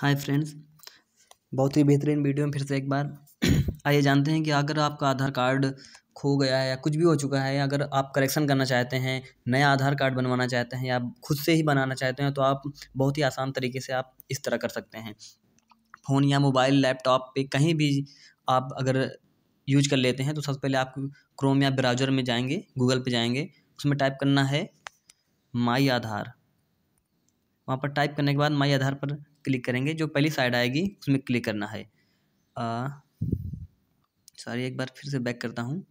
hi friends बहुत ही बेहतरीन video में फिर से एक बार आइए जानते हैं कि अगर आपका आधार कार्ड खो गया है या कुछ भी हो चुका है अगर आप करेक्शन करना चाहते हैं नया आधार कार्ड बनवाना चाहते हैं या खुद से ही बनाना चाहते हैं तो आप बहुत ही आसान तरीके से आप इस तरह कर सकते हैं फ़ोन या मोबाइल लैपटॉप पे कहीं भी आप अगर यूज कर लेते हैं तो सबसे पहले आप क्रोम या ब्राउज़र में जाएंगे गूगल पर जाएंगे उसमें टाइप करना है माई आधार वहाँ पर टाइप करने के बाद माई आधार पर क्लिक करेंगे जो पहली साइड आएगी उसमें क्लिक करना है सॉरी एक बार फिर से बैक करता हूँ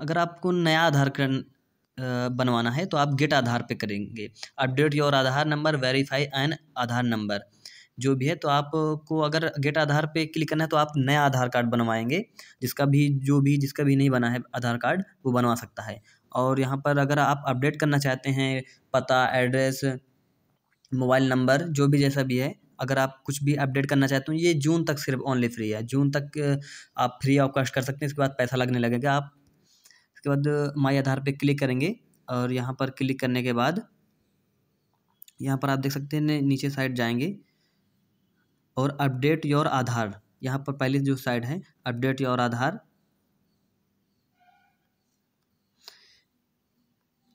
अगर आपको नया आधार कार्ड बनवाना है तो आप गेट आधार पे करेंगे update your Aadhaar number verify an Aadhaar number जो भी है तो आपको अगर गेट आधार पे क्लिक करना है तो आप नया आधार कार्ड बनवाएंगे जिसका भी जो भी जिसका भी नहीं बना है आधार कार्ड वो बनवा सकता है और यहाँ पर अगर आप अपडेट करना चाहते हैं पता एड्रेस मोबाइल नंबर जो भी जैसा भी है अगर आप कुछ भी अपडेट करना चाहते हो ये जून तक सिर्फ ऑनली फ्री है जून तक आप फ्री अवकाश कर सकते हैं इसके बाद पैसा लगने लगेगा आप इसके बाद माई आधार पे क्लिक करेंगे और यहाँ पर क्लिक करने के बाद यहाँ पर आप देख सकते हैं नीचे साइड जाएंगे और अपडेट योर आधार यहाँ पर पहली जो साइड है update your Aadhaar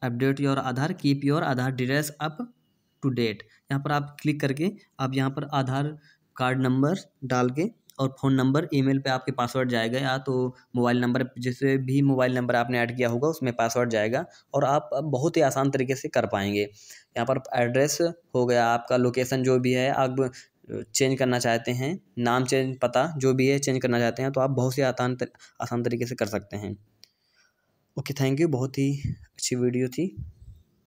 update your Aadhaar keep your Aadhaar details up to date यहाँ पर आप क्लिक करके आप यहाँ पर आधार कार्ड नंबर डाल के और फ़ोन नंबर ईमेल पे आपके पासवर्ड जाएगा या तो मोबाइल नंबर जैसे भी मोबाइल नंबर आपने ऐड किया होगा उसमें पासवर्ड जाएगा और आप बहुत ही आसान तरीके से कर पाएंगे यहाँ पर एड्रेस हो गया आपका लोकेशन जो भी है आप चेंज करना चाहते हैं नाम चेंज पता जो भी है चेंज करना चाहते हैं तो आप बहुत ही आसान आसान तरीके से कर सकते हैं ओके थैंक यू बहुत ही अच्छी वीडियो थी